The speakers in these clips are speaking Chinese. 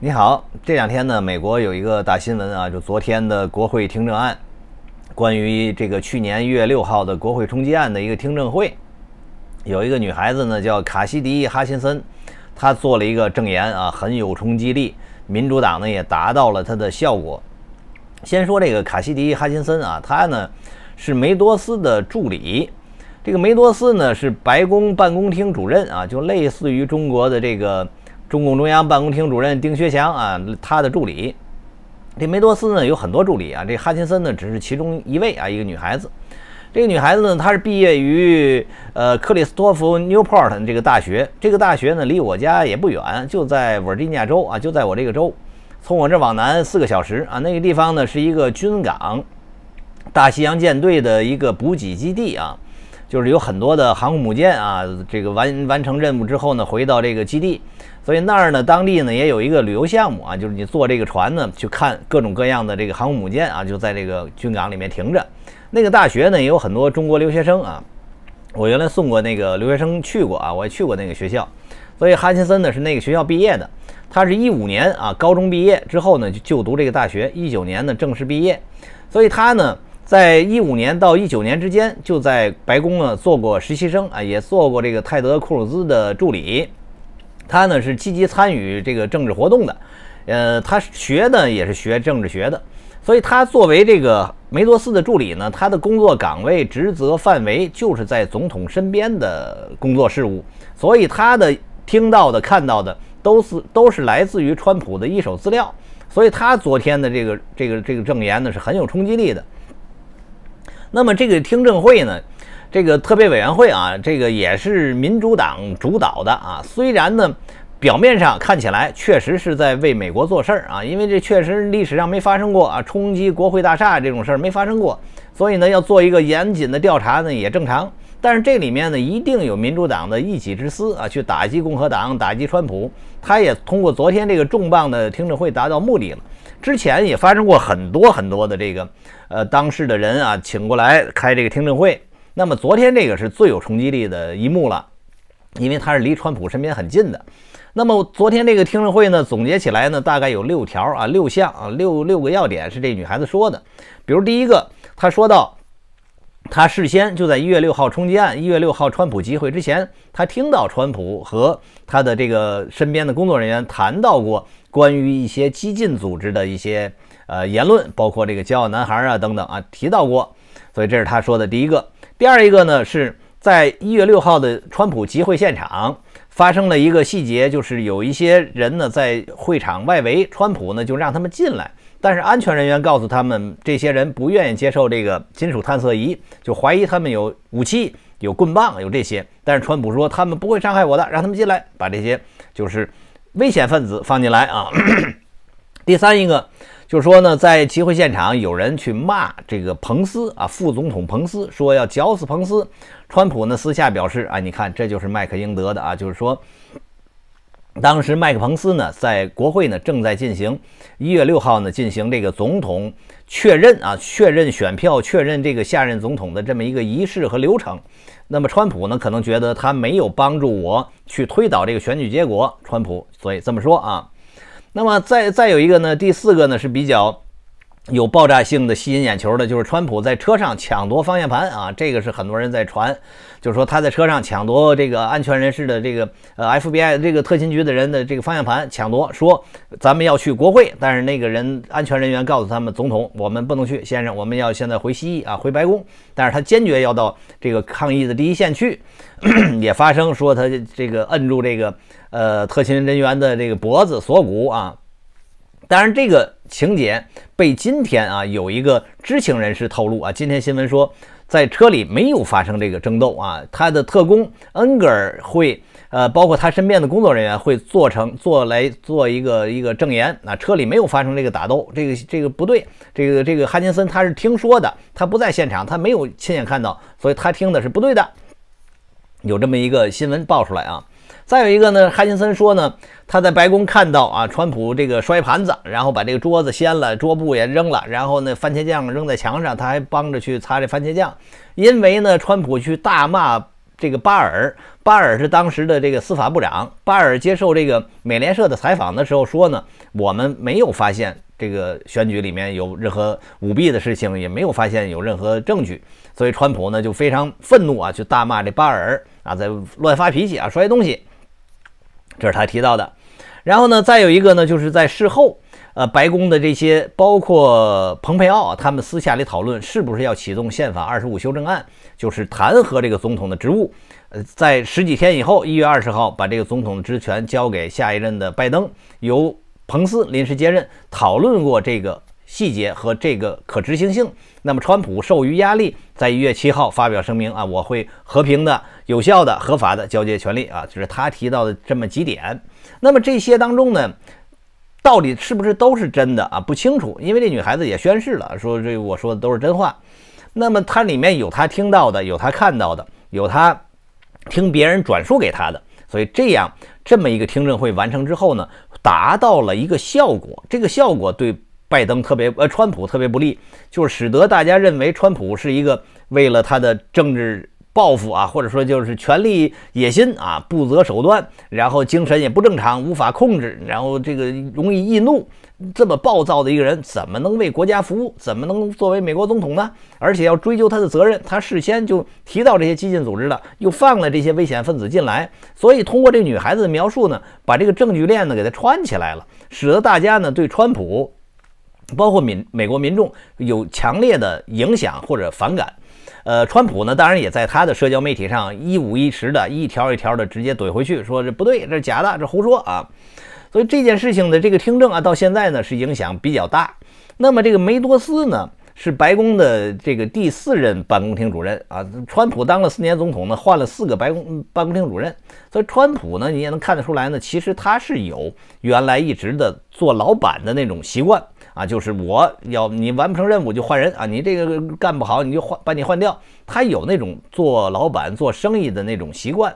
你好，这两天呢，美国有一个大新闻啊，就昨天的国会听证案，关于这个去年一月六号的国会冲击案的一个听证会，有一个女孩子呢叫卡西迪·哈辛森，她做了一个证言啊，很有冲击力，民主党呢也达到了它的效果。先说这个卡西迪·哈辛森啊，她呢是梅多斯的助理，这个梅多斯呢是白宫办公厅主任啊，就类似于中国的这个。中共中央办公厅主任丁薛祥啊，他的助理，这梅多斯呢有很多助理啊，这哈金森呢只是其中一位啊，一个女孩子，这个女孩子呢，她是毕业于呃克里斯托弗 Newport 这个大学，这个大学呢离我家也不远，就在 i n 尼亚州啊，就在我这个州，从我这往南四个小时啊，那个地方呢是一个军港，大西洋舰队的一个补给基地啊。就是有很多的航空母舰啊，这个完完成任务之后呢，回到这个基地，所以那儿呢，当地呢也有一个旅游项目啊，就是你坐这个船呢去看各种各样的这个航空母舰啊，就在这个军港里面停着。那个大学呢也有很多中国留学生啊，我原来送过那个留学生去过啊，我也去过那个学校，所以哈金森呢是那个学校毕业的，他是一五年啊高中毕业之后呢就读这个大学，一九年呢正式毕业，所以他呢。在一五年到一九年之间，就在白宫呢做过实习生啊，也做过这个泰德·库鲁兹的助理。他呢是积极参与这个政治活动的，呃，他学呢也是学政治学的，所以他作为这个梅多斯的助理呢，他的工作岗位职责范围就是在总统身边的工作事务，所以他的听到的、看到的都是都是来自于川普的一手资料，所以他昨天的这个这个这个证言呢是很有冲击力的。那么这个听证会呢，这个特别委员会啊，这个也是民主党主导的啊。虽然呢，表面上看起来确实是在为美国做事儿啊，因为这确实历史上没发生过啊，冲击国会大厦这种事儿没发生过，所以呢，要做一个严谨的调查呢也正常。但是这里面呢，一定有民主党的一己之私啊，去打击共和党，打击川普。他也通过昨天这个重磅的听证会达到目的了。之前也发生过很多很多的这个，呃，当事的人啊，请过来开这个听证会。那么昨天这个是最有冲击力的一幕了，因为他是离川普身边很近的。那么昨天这个听证会呢，总结起来呢，大概有六条啊，六项啊，六六个要点是这女孩子说的。比如第一个，她说到，她事先就在一月六号冲击案、一月六号川普集会之前，她听到川普和他的这个身边的工作人员谈到过。关于一些激进组织的一些呃言论，包括这个骄傲男孩啊等等啊提到过，所以这是他说的第一个。第二一个呢是在一月六号的川普集会现场发生了一个细节，就是有一些人呢在会场外围，川普呢就让他们进来，但是安全人员告诉他们这些人不愿意接受这个金属探测仪，就怀疑他们有武器、有棍棒、有这些。但是川普说他们不会伤害我的，让他们进来，把这些就是。危险分子放进来啊！第三一个就是说呢，在集会现场有人去骂这个彭斯啊，副总统彭斯说要绞死彭斯。川普呢私下表示啊，你看这就是麦克英德的啊，就是说当时麦克彭斯呢在国会呢正在进行一月六号呢进行这个总统确认啊，确认选票，确认这个下任总统的这么一个仪式和流程。那么川普呢，可能觉得他没有帮助我去推导这个选举结果，川普所以这么说啊。那么再再有一个呢，第四个呢是比较。有爆炸性的、吸引眼球的，就是川普在车上抢夺方向盘啊！这个是很多人在传，就是说他在车上抢夺这个安全人士的这个呃 FBI 这个特勤局的人的这个方向盘，抢夺说咱们要去国会，但是那个人安全人员告诉他们，总统我们不能去，先生我们要现在回西医啊，回白宫，但是他坚决要到这个抗议的第一线去，也发生说他这个摁住这个呃特勤人员的这个脖子锁骨啊。当然，这个情节被今天啊有一个知情人士透露啊。今天新闻说，在车里没有发生这个争斗啊。他的特工恩格尔会呃，包括他身边的工作人员会做成做来做一个一个证言啊。车里没有发生这个打斗，这个这个不对，这个这个哈金森他是听说的，他不在现场，他没有亲眼看到，所以他听的是不对的。有这么一个新闻爆出来啊。再有一个呢，哈金森说呢，他在白宫看到啊，川普这个摔盘子，然后把这个桌子掀了，桌布也扔了，然后呢，番茄酱扔在墙上，他还帮着去擦这番茄酱，因为呢，川普去大骂这个巴尔，巴尔是当时的这个司法部长。巴尔接受这个美联社的采访的时候说呢，我们没有发现这个选举里面有任何舞弊的事情，也没有发现有任何证据，所以川普呢就非常愤怒啊，就大骂这巴尔啊，在乱发脾气啊，摔东西。这是他提到的，然后呢，再有一个呢，就是在事后，呃，白宫的这些包括蓬佩奥，他们私下里讨论是不是要启动宪法二十五修正案，就是弹劾这个总统的职务，呃，在十几天以后，一月二十号，把这个总统的职权交给下一任的拜登，由彭斯临时接任，讨论过这个细节和这个可执行性。那么，川普受于压力，在一月七号发表声明啊，我会和平的。有效的、合法的交接权利啊，就是他提到的这么几点。那么这些当中呢，到底是不是都是真的啊？不清楚，因为这女孩子也宣誓了，说这我说的都是真话。那么它里面有她听到的，有她看到的，有她听别人转述给她的。所以这样这么一个听证会完成之后呢，达到了一个效果，这个效果对拜登特别呃，川普特别不利，就是使得大家认为川普是一个为了他的政治。报复啊，或者说就是权力野心啊，不择手段，然后精神也不正常，无法控制，然后这个容易易怒，这么暴躁的一个人怎么能为国家服务？怎么能作为美国总统呢？而且要追究他的责任，他事先就提到这些激进组织了，又放了这些危险分子进来，所以通过这女孩子的描述呢，把这个证据链呢给他穿起来了，使得大家呢对川普，包括民美国民众有强烈的影响或者反感。呃，川普呢，当然也在他的社交媒体上一五一十的、一条一条的直接怼回去，说这不对，这假的，这胡说啊。所以这件事情的这个听证啊，到现在呢是影响比较大。那么这个梅多斯呢，是白宫的这个第四任办公厅主任啊。川普当了四年总统呢，换了四个白宫办公厅主任。所以川普呢，你也能看得出来呢，其实他是有原来一直的做老板的那种习惯。啊，就是我要你完不成任务就换人啊！你这个干不好你就换，把你换掉。他有那种做老板、做生意的那种习惯，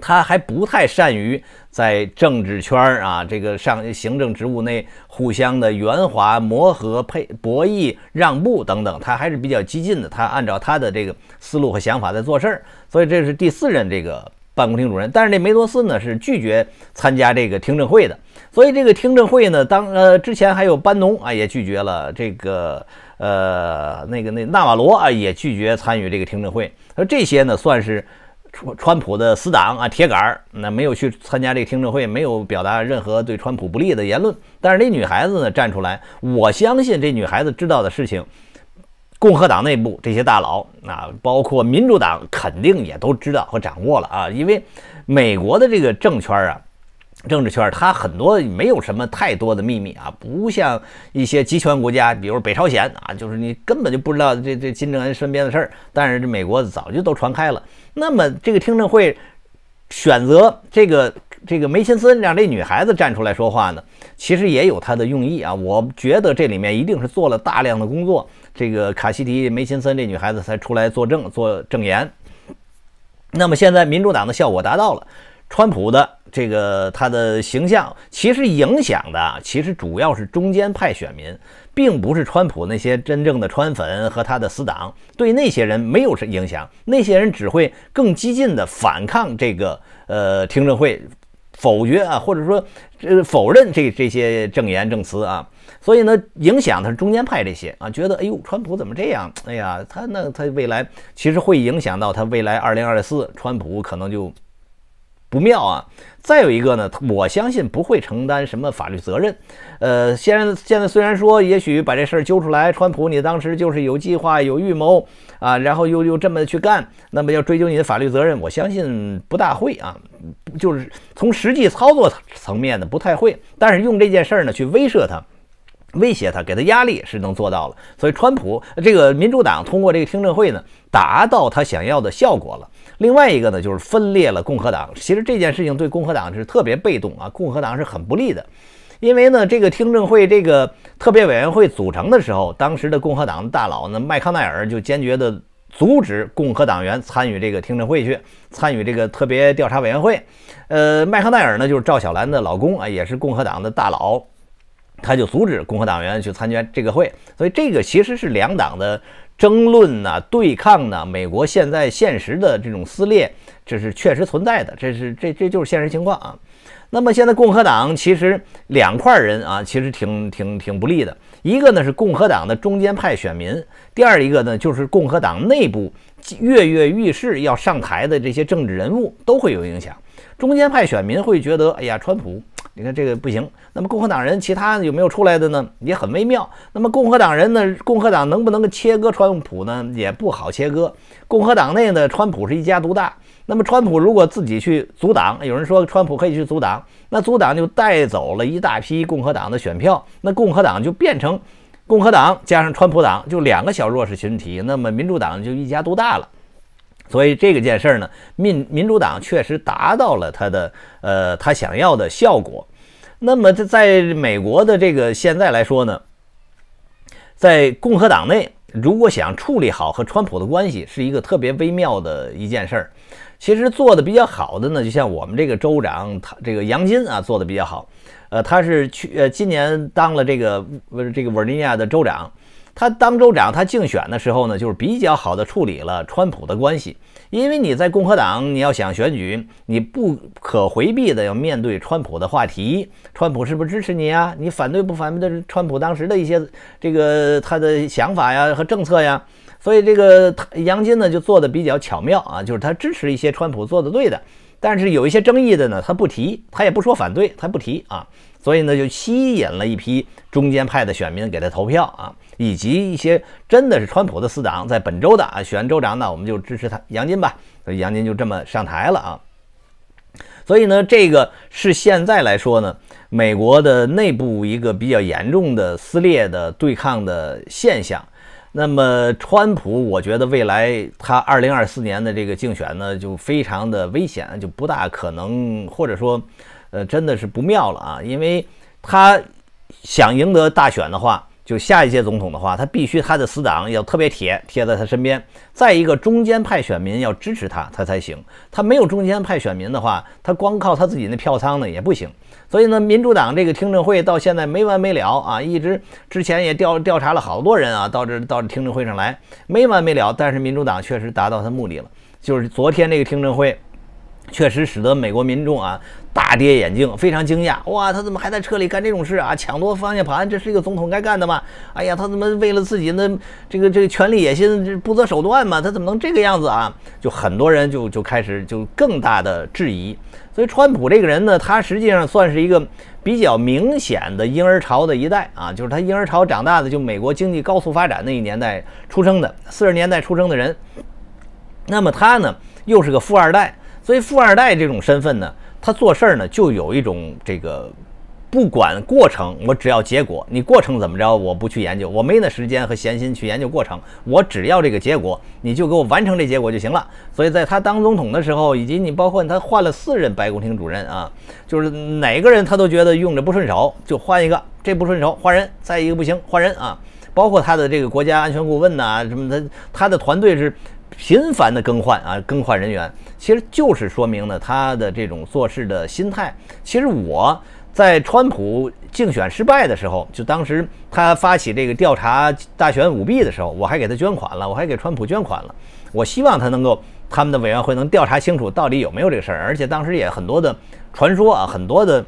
他还不太善于在政治圈儿啊这个上行政职务内互相的圆滑磨合、配博弈、让步等等，他还是比较激进的。他按照他的这个思路和想法在做事儿，所以这是第四任这个办公厅主任。但是这梅多斯呢是拒绝参加这个听证会的。所以这个听证会呢，当呃之前还有班农啊也拒绝了这个呃那个那纳瓦罗啊也拒绝参与这个听证会，而这些呢算是川川普的死党啊铁杆儿，那没有去参加这个听证会，没有表达任何对川普不利的言论。但是那女孩子呢站出来，我相信这女孩子知道的事情，共和党内部这些大佬啊，包括民主党肯定也都知道和掌握了啊，因为美国的这个政圈啊。政治圈，它很多没有什么太多的秘密啊，不像一些集权国家，比如北朝鲜啊，就是你根本就不知道这这金正恩身边的事儿。但是这美国早就都传开了。那么这个听证会选择这个这个梅辛森让这女孩子站出来说话呢，其实也有他的用意啊。我觉得这里面一定是做了大量的工作，这个卡西迪梅辛森这女孩子才出来作证做证言。那么现在民主党的效果达到了，川普的。这个他的形象其实影响的，其实主要是中间派选民，并不是川普那些真正的川粉和他的死党，对那些人没有什影响，那些人只会更激进的反抗这个呃听证会，否决啊，或者说呃否认这这些证言证词啊，所以呢，影响的是中间派这些啊，觉得哎呦川普怎么这样，哎呀他那他未来其实会影响到他未来二零二四川普可能就。不妙啊！再有一个呢，我相信不会承担什么法律责任。呃，现在现在虽然说，也许把这事儿揪出来，川普你当时就是有计划、有预谋啊，然后又又这么去干，那么要追究你的法律责任，我相信不大会啊，就是从实际操作层面的不太会。但是用这件事儿呢去威慑他。威胁他，给他压力是能做到了，所以川普这个民主党通过这个听证会呢，达到他想要的效果了。另外一个呢，就是分裂了共和党。其实这件事情对共和党是特别被动啊，共和党是很不利的，因为呢，这个听证会这个特别委员会组成的时候，当时的共和党的大佬呢，麦康奈尔就坚决的阻止共和党员参与这个听证会去，参与这个特别调查委员会。呃，麦康奈尔呢，就是赵小兰的老公啊，也是共和党的大佬。他就阻止共和党员去参加这个会，所以这个其实是两党的争论呐、对抗呐。美国现在现实的这种撕裂，这是确实存在的，这是这这就是现实情况啊。那么现在共和党其实两块人啊，其实挺挺挺不利的。一个呢是共和党的中间派选民，第二一个呢就是共和党内部跃跃欲试要上台的这些政治人物都会有影响。中间派选民会觉得，哎呀，川普。你看这个不行，那么共和党人其他有没有出来的呢？也很微妙。那么共和党人呢？共和党能不能切割川普呢？也不好切割。共和党内呢，川普是一家独大。那么川普如果自己去阻挡，有人说川普可以去阻挡，那阻挡就带走了一大批共和党的选票，那共和党就变成共和党加上川普党，就两个小弱势群体。那么民主党就一家独大了。所以这个件事儿呢，民民主党确实达到了他的呃他想要的效果。那么这在美国的这个现在来说呢，在共和党内，如果想处理好和川普的关系，是一个特别微妙的一件事儿。其实做的比较好的呢，就像我们这个州长他这个杨金啊做的比较好。呃，他是去呃今年当了这个这个维吉尼亚的州长。他当州长，他竞选的时候呢，就是比较好的处理了川普的关系，因为你在共和党，你要想选举，你不可回避的要面对川普的话题，川普是不是支持你啊？你反对不反对川普当时的一些这个他的想法呀和政策呀？所以这个杨金呢就做的比较巧妙啊，就是他支持一些川普做的对的。但是有一些争议的呢，他不提，他也不说反对，他不提啊，所以呢就吸引了一批中间派的选民给他投票啊，以及一些真的是川普的死党在本周的啊选州长呢，我们就支持他杨金吧，所以杨金就这么上台了啊，所以呢这个是现在来说呢，美国的内部一个比较严重的撕裂的对抗的现象。那么，川普，我觉得未来他二零二四年的这个竞选呢，就非常的危险，就不大可能，或者说，呃，真的是不妙了啊，因为他想赢得大选的话。就下一届总统的话，他必须他的死党要特别铁，贴在他身边，再一个中间派选民要支持他，他才行。他没有中间派选民的话，他光靠他自己那票仓呢也不行。所以呢，民主党这个听证会到现在没完没了啊，一直之前也调调查了好多人啊，到这到这听证会上来没完没了。但是民主党确实达到他目的了，就是昨天那个听证会。确实使得美国民众啊大跌眼镜，非常惊讶。哇，他怎么还在车里干这种事啊？抢夺方向盘，这是一个总统该干的吗？哎呀，他怎么为了自己的这个这个权力野心不择手段嘛？他怎么能这个样子啊？就很多人就就开始就更大的质疑。所以，川普这个人呢，他实际上算是一个比较明显的婴儿潮的一代啊，就是他婴儿潮长大的，就美国经济高速发展那一年代出生的四十年代出生的人。那么他呢，又是个富二代。所以富二代这种身份呢，他做事儿呢就有一种这个，不管过程，我只要结果。你过程怎么着，我不去研究，我没那时间和闲心去研究过程，我只要这个结果，你就给我完成这结果就行了。所以在他当总统的时候，以及你包括他换了四任白宫厅主任啊，就是哪个人他都觉得用着不顺手，就换一个，这不顺手换人，再一个不行换人啊，包括他的这个国家安全顾问呐什么的，他的团队是。频繁的更换啊，更换人员，其实就是说明呢，他的这种做事的心态。其实我在川普竞选失败的时候，就当时他发起这个调查大选舞弊的时候，我还给他捐款了，我还给川普捐款了。我希望他能够，他们的委员会能调查清楚到底有没有这个事儿。而且当时也很多的传说啊，很多的。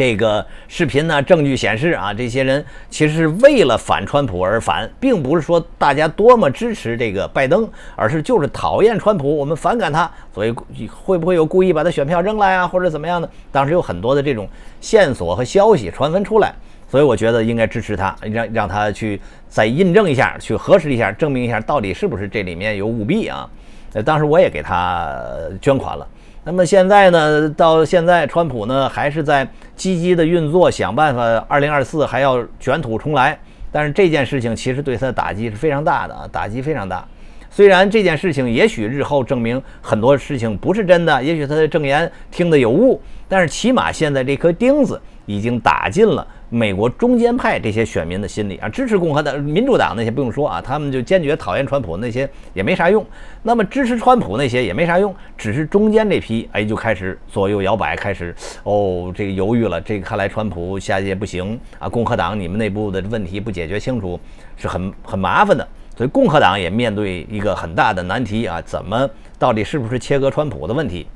这个视频呢？证据显示啊，这些人其实是为了反川普而反，并不是说大家多么支持这个拜登，而是就是讨厌川普，我们反感他，所以会不会有故意把他选票扔了呀，或者怎么样呢？当时有很多的这种线索和消息传闻出来，所以我觉得应该支持他，让让他去再印证一下，去核实一下，证明一下到底是不是这里面有舞弊啊？呃，当时我也给他捐款了。那么现在呢？到现在，川普呢还是在积极的运作，想办法，二零二四还要卷土重来。但是这件事情其实对他的打击是非常大的啊，打击非常大。虽然这件事情也许日后证明很多事情不是真的，也许他的证言听的有误，但是起码现在这颗钉子已经打进了。美国中间派这些选民的心理啊，支持共和党、民主党那些不用说啊，他们就坚决讨厌川普，那些也没啥用。那么支持川普那些也没啥用，只是中间这批哎，就开始左右摇摆，开始哦，这个犹豫了。这个看来川普下届不行啊，共和党你们内部的问题不解决清楚是很很麻烦的。所以共和党也面对一个很大的难题啊，怎么到底是不是切割川普的问题？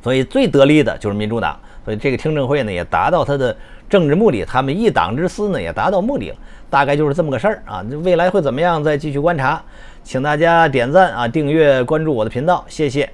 所以最得力的就是民主党。所以这个听证会呢，也达到他的。政治目的，他们一党之私呢，也达到目的了，大概就是这么个事儿啊。未来会怎么样，再继续观察。请大家点赞啊，订阅关注我的频道，谢谢。